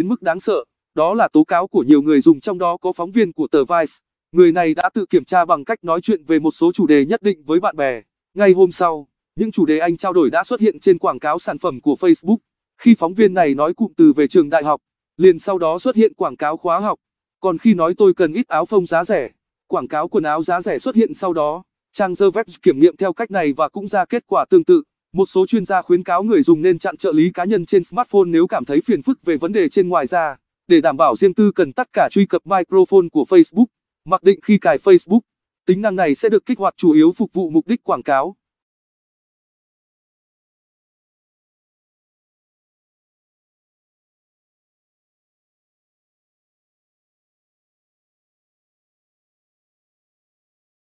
đến mức đáng sợ. Đó là tố cáo của nhiều người dùng trong đó có phóng viên của tờ Vice. Người này đã tự kiểm tra bằng cách nói chuyện về một số chủ đề nhất định với bạn bè. Ngay hôm sau, những chủ đề anh trao đổi đã xuất hiện trên quảng cáo sản phẩm của Facebook. Khi phóng viên này nói cụm từ về trường đại học, liền sau đó xuất hiện quảng cáo khóa học. Còn khi nói tôi cần ít áo phông giá rẻ, quảng cáo quần áo giá rẻ xuất hiện sau đó. Trang Zervex kiểm nghiệm theo cách này và cũng ra kết quả tương tự. Một số chuyên gia khuyến cáo người dùng nên chặn trợ lý cá nhân trên smartphone nếu cảm thấy phiền phức về vấn đề trên ngoài ra. Để đảm bảo riêng tư cần tắt cả truy cập microphone của Facebook, mặc định khi cài Facebook. Tính năng này sẽ được kích hoạt chủ yếu phục vụ mục đích quảng cáo.